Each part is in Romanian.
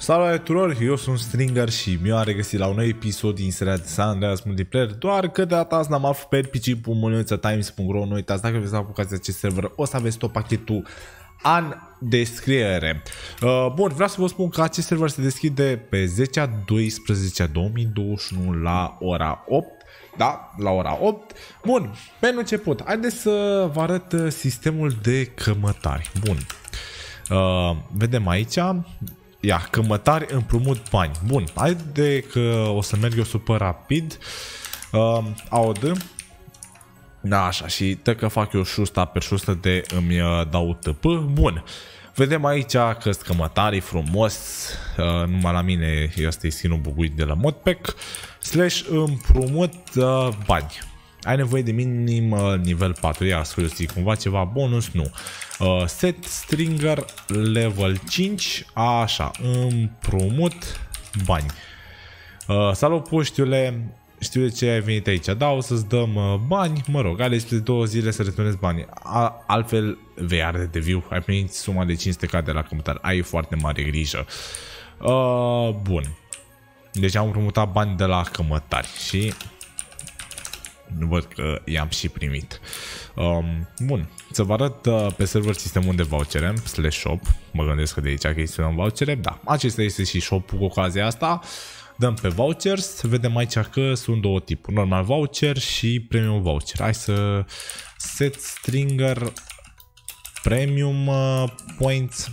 Salut tuturor, eu sunt Stringer și mi a regăsit la un nou episod din seria de San Andreas Multiplayer, doar că de data asta n-am aflat pe rpg.mânuițatimes.ro, nu uitați, dacă vreți să apucați acest server, o să aveți tot pachetul an descriere. Uh, bun, vreau să vă spun că acest server se deschide pe 10 12 2021 la ora 8. Da, la ora 8. Bun, pe început, haideți să vă arăt uh, sistemul de cămătari. Bun, Uh, vedem aici, Ia, când mă tari, împrumut bani. Bun, hai de că o să merg eu super rapid. Uh, aud. Da, așa, și te că fac eu șusta pe șusta de îmi uh, dau tp. Bun. Vedem aici că scămătarii frumos, uh, numai la mine este sinul buguit de la modpack, slash împrumut uh, bani. Ai nevoie de minim uh, nivel 4. Ia să zic cumva ceva bonus? Nu. Uh, set stringer level 5. Așa, împrumut bani. Uh, salut puștiule, știu de ce ai venit aici. Da, o să-ți dăm uh, bani, mă rog, ales peste două zile să returnezi banii. A, altfel vei arde de viu, ai primit suma de 500k de la comutar, ai foarte mare grijă. Uh, bun. Deci am împrumutat bani de la cămătari și văd că i-am și primit. Um, bun, să vă arăt uh, pe server sistemul de vouchere, slash shop, mă gândesc că de aici chestiunea vouchere, da, acesta este și shop-ul cu ocazia asta. Dăm pe vouchers, vedem aici că sunt două tipuri, normal voucher și premium voucher. Hai să set stringer premium uh, points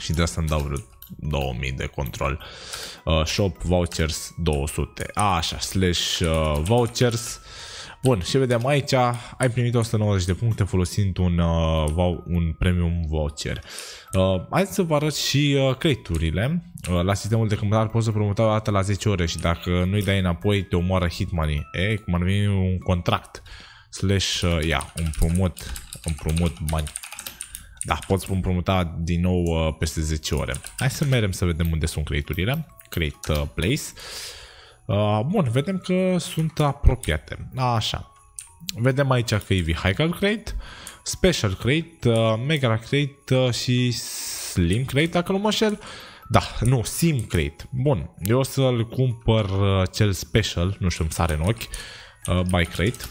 și de asta îmi dau vreo 2000 de control. Uh, shop vouchers 200. A, așa, slash uh, vouchers. Bun, și vedem aici, ai primit 190 de puncte folosind un, uh, un premium voucher. Uh, hai să vă arăt și uh, crediturile. Uh, la sistemul de cumpărare poți să promuta o dată la 10 ore și dacă nu-i dai înapoi, te omoară hitmanii. E, cum ar veni un contract. Slash, uh, ia, un împrumut un bani. Da, poți împrumuta din nou uh, peste 10 ore. Hai să mergem să vedem unde sunt creiturile. Create uh, place. Uh, bun, vedem că sunt apropiate. Așa. Vedem aici că e vehicle crate, special crate, uh, mega crate uh, și slim crate, dacă nu mă șel. Da, nu, sim crate. Bun, eu o să-l cumpăr uh, cel special, nu știu, îmi sare în ochi, uh, by crate.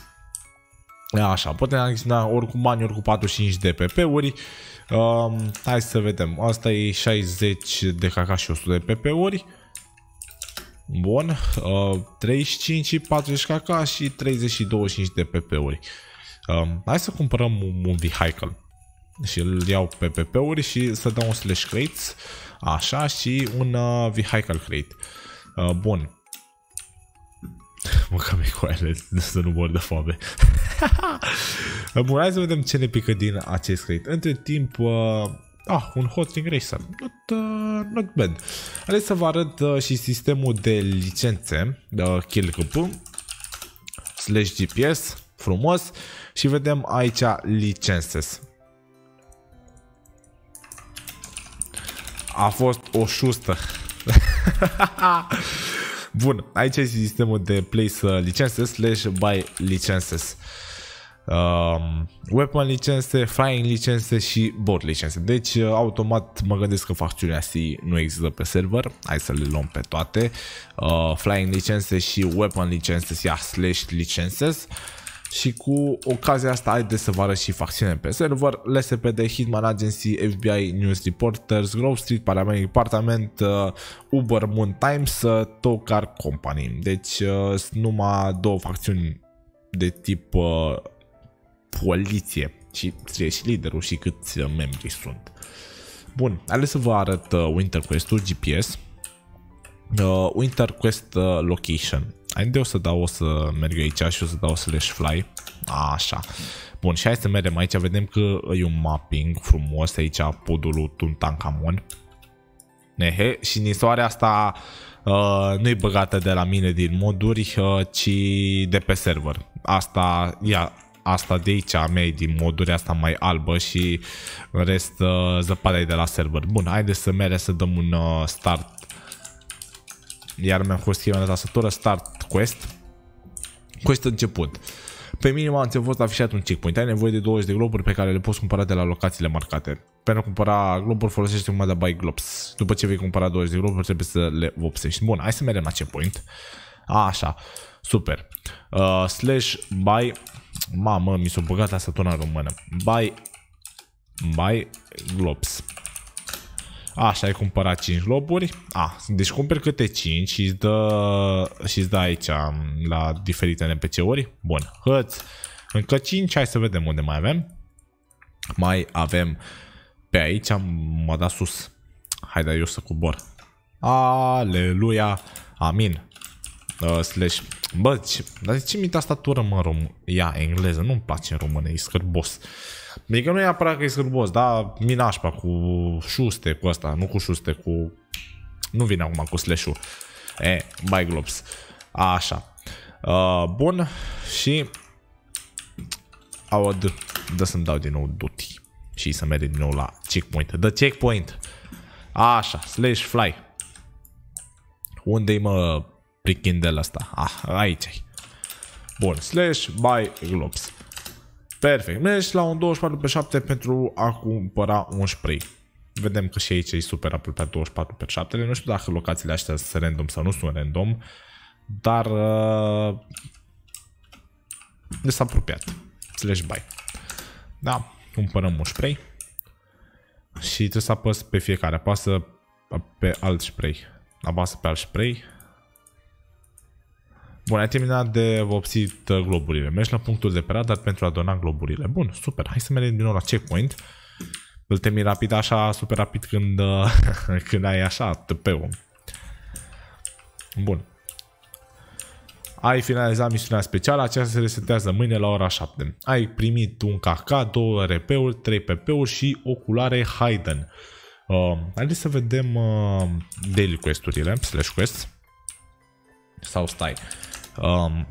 Da, așa, putem achiziționa da, ori cu bani, ori cu 45 de PP-uri. Um, hai să vedem. Asta e 60 de KK și 100 de PP-uri. Bun. Uh, 35 și 40 KK și 30 și 25 de PP-uri. Um, hai să cumpărăm un, un vehicle. Și îl iau pe PP-uri și să dau un slash crates. Așa și un uh, vehicle crate. Uh, bun. Mâncam ecoarele să nu mor de foame. Bun, hai să vedem ce ne pică din acest crate. Între timp, uh, ah, un hot ring racer. Not, uh, not bad. Haideți să vă arăt uh, și sistemul de licențe. Uh, pum. slash GPS. Frumos. Și vedem aici licenses. A fost o șustă. Bun, aici este sistemul de place licenses slash buy licenses. Um, weapon licențe flying licențe și board licențe Deci, uh, automat mă gândesc că facțiunea si nu există pe server. Hai să le luăm pe toate. Uh, flying licențe și weapon licențe ia slash licenses. Uh, și cu ocazia asta haideți să vă arăt și facțiune pe server, LSPD, Hitman Agency, FBI, News Reporters, Grove Street, Paramedic Department, uh, Uber, Moon Times, uh, Tocar Company. Deci uh, sunt numai două facțiuni de tip uh, poliție și scrie și liderul și câți membri sunt. Bun, ales să vă arăt Winter Quest-ul GPS. Uh, Winter Quest Location. Haide, o să dau, o să merg aici și o să dau slash fly. Așa. Bun, și hai să mergem aici, vedem că e un mapping frumos aici, podul Tuntankamon. Nehe, și nisoarea asta uh, nu e băgată de la mine din moduri, uh, ci de pe server. Asta, ia, asta de aici a mea din moduri, asta mai albă și în rest uh, zăpada de la server. Bun, haide să mergem să dăm un uh, start. Iar mi-am fost schimbarea asta, start quest. Quest început. Pe minima ți-a fost afișat un checkpoint. Ai nevoie de 20 de globuri pe care le poți cumpăra de la locațiile marcate. Pentru a cumpăra globuri folosește comanda Buy Globs. După ce vei cumpăra 20 de globuri trebuie să le vopsești. Bun, hai să mergem la checkpoint. așa, super. Uh, slash buy... Mamă, mi s-a băgat asta tot în română. Buy... Buy Globs. Așa, ai cumpărat 5 loburi. A, deci cumperi câte 5 și îți dă, și îți dă aici um, la diferite NPC-uri. Bun, hăți. Încă 5, hai să vedem unde mai avem. Mai avem pe aici, m-a dat sus. Hai, dar eu să cobor. Aleluia, amin. Uh, slash Bă, ce, dar de ce mi tastatură, mă, rom... Ia, engleză, nu-mi place în română, e scârbos. Adică nu e apărat că e scârbos, dar minașpa cu șuste, cu asta, nu cu șuste, cu... Nu vine acum cu slash-ul. E, bai globs. Așa. Uh, bun, și... Aud, dă să-mi dau din nou duty și să merg din nou la checkpoint. The checkpoint! Așa, slash fly. Unde-i, mă, plichin de asta. Ah, aici -i. Bun, slash by globs. Perfect. Mergi la un 24 pe 7 pentru a cumpăra un spray. Vedem că și aici e super aproape 24 pe 7. Nu știu dacă locațiile astea sunt random sau nu sunt random, dar uh, s-a apropiat. Slash by. Da, cumpărăm un spray și trebuie să apăs pe fiecare. Apasă pe alt spray. Apasă pe alt spray Bun, ai terminat de vopsit uh, globurile. Mergi la punctul de pe radar pentru a dona globurile. Bun, super. Hai să mergem din nou la checkpoint. Îl termin rapid așa, super rapid când, uh, când ai așa TP-ul. Bun. Ai finalizat misiunea specială, aceasta se resetează mâine la ora 7. Ai primit un KK, două RP-uri, 3 PP-uri și oculare Haydn. Uh, haideți să vedem uh, daily quest-urile, slash quest. Sau stai um,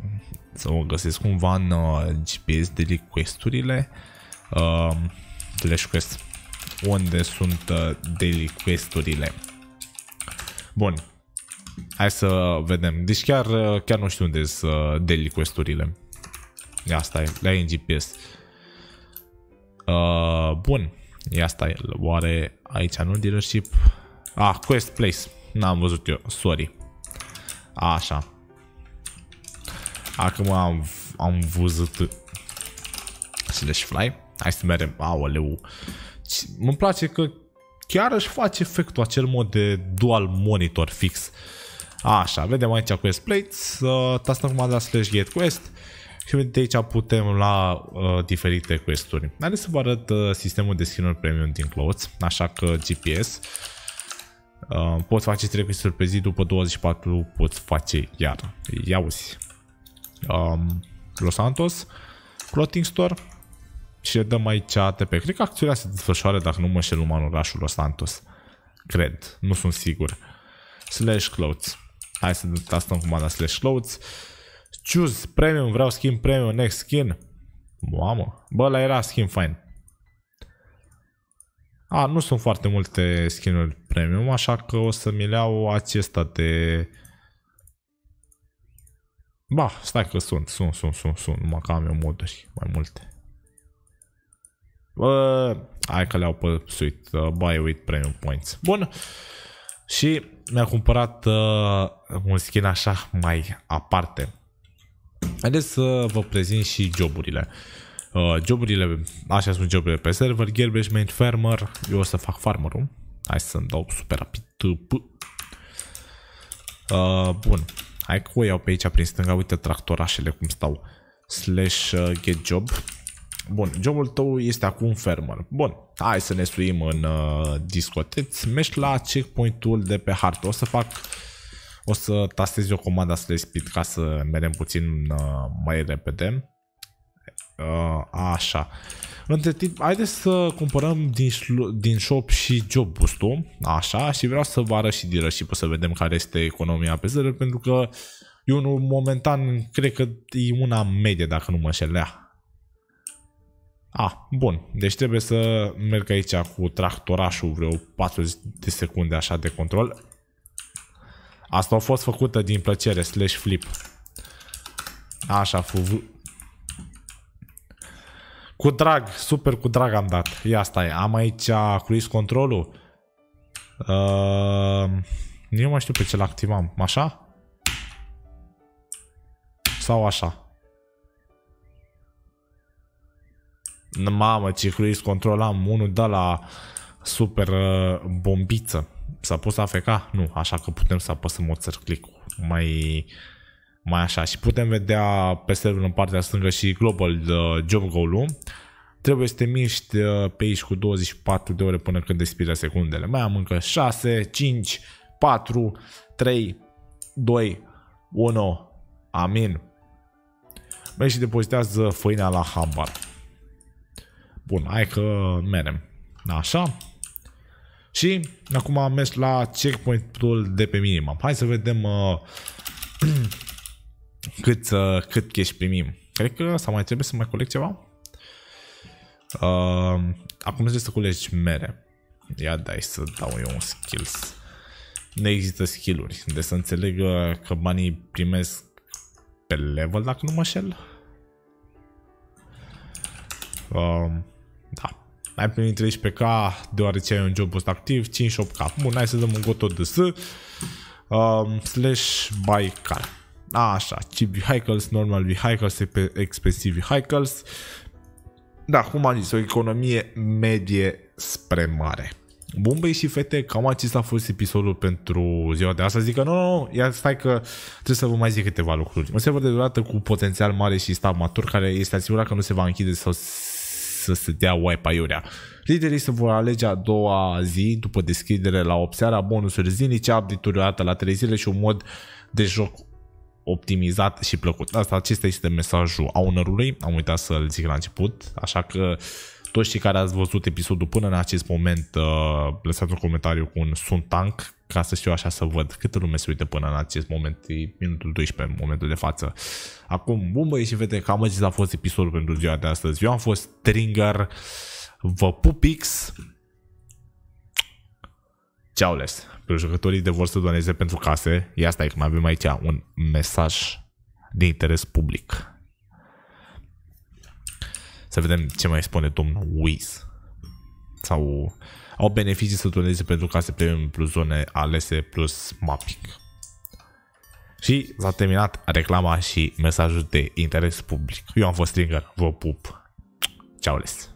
să o găsesc cumva în uh, GPS de requesturile uh, um, Flash Quest unde sunt uh, daily questurile. Bun. Hai să vedem. Deci chiar, uh, chiar nu știu unde sunt uh, daily Ia Asta e, le ai în GPS. Uh, bun. Ia e, oare aici nu dealership? Ah, quest place. N-am văzut eu, sorry. Așa. Acum am, am văzut slash fly. Hai să mergem. Aoleu. mă place că chiar își face efectul acel mod de dual monitor fix. Așa, vedem aici quest plates, uh, tastăm la slash get quest și de aici putem la uh, diferite questuri. Haideți să vă arăt uh, sistemul de skin premium din Clouds, așa că GPS. Uh, poți face 3 quest pe zi, după 24 poți face iar. Ia uzi um, Los Santos Clothing Store și le dăm aici ATP. Cred că acțiunea se desfășoară, dacă nu mă șel numai în orașul Los Santos. Cred, nu sunt sigur. Slash clothes. Hai să tastăm comanda slash clothes. Choose premium, vreau skin premium, next skin. Mamă, bă, la era skin fine. A, nu sunt foarte multe skinuri premium, așa că o să mi le iau acesta de Ba, stai că sunt, sunt, sunt, sunt, sunt, numai că am eu moduri mai multe. Bă, hai că le-au pe suit, uh, buy with premium points. Bun. Și mi-a cumpărat uh, un skin așa mai aparte. Haideți să vă prezint și joburile. Uh, joburile, așa sunt joburile pe server, garbage main farmer, eu o să fac farmerul. Hai să-mi dau super rapid. Uh, bun. Hai că o iau pe aici prin stânga, uite tractorașele cum stau. Slash uh, get job. Bun, jobul tău este acum fermer. Bun, hai să ne suim în uh, discoteți. Mergi la checkpoint-ul de pe hartă. O să fac... O să tastez eu comanda slash speed ca să mergem puțin uh, mai repede. Uh, așa. Între timp, haideți să cumpărăm din, din shop și job boost așa, și vreau să vă arăt și din și să vedem care este economia pe zără, pentru că eu nu, momentan cred că e una medie, dacă nu mă șelea. Ah, bun. Deci trebuie să merg aici cu tractorașul vreo 40 de secunde așa de control. Asta a fost făcută din plăcere, slash flip. Așa, cu drag, super cu drag am dat. Ia asta e. Am aici cruise controlul. Uh, nu mai știu pe ce-l activam. Așa? Sau așa? Mamă, ce cruise control am. Unul de la super uh, bombiță. S-a pus AFK? Nu, așa că putem să apăsăm o click mai mai așa. Și putem vedea pe server în partea stângă și global uh, job goal-ul. Trebuie să te miști uh, pe aici cu 24 de ore până când expiră secundele. Mai am încă 6, 5, 4, 3, 2, 1, amin. Mergi și depozitează făina la hambar. Bun, hai că merem. Așa. Și acum am mers la checkpoint-ul de pe minimum. Hai să vedem uh, cât, uh, cât cash primim. Cred că sau mai trebuie să mai colect ceva? Uh, acum trebuie să culegi mere. Ia dai să dau eu un skills. Nu există skill-uri, deci să înțeleg uh, că banii primesc pe level, dacă nu mă șel. Uh, um, da. Ai primit 13k deoarece ai un job post activ, 58k. Bun, hai să dăm un goto de s. Uh, slash buy car. Așa, cheap vehicles, normal vehicles, expensive vehicles. Da, cum am zis, o economie medie spre mare. Bun băi și fete, cam acesta a fost episodul pentru ziua de astăzi. Zică, nu, nu, ia stai că trebuie să vă mai zic câteva lucruri. Un server de durată cu potențial mare și stat matur care este asigurat că nu se va închide sau să se dea wipe aiurea. Liderii se vor alege a doua zi după deschidere la 8 seara, bonusuri zilnice, update-uri la 3 zile și un mod de joc optimizat și plăcut. Asta, acesta este mesajul ownerului, am uitat să-l zic la început, așa că toți cei care ați văzut episodul până în acest moment, uh, lăsați un comentariu cu un sunt tank, ca să știu așa să văd câtă lume se uită până în acest moment, e minutul 12 în momentul de față. Acum, bun băie și fete, cam acesta a fost episodul pentru ziua de astăzi. Eu am fost Tringer, vă pupix, Ceaules, jucătorii de vor să doneze pentru case, ia stai că mai avem aici un mesaj de interes public. Să vedem ce mai spune domnul Wiz. Sau au beneficii să doneze pentru case premium plus zone alese plus mapping. Și s-a terminat reclama și mesajul de interes public. Eu am fost stringer, vă pup. Ceau les!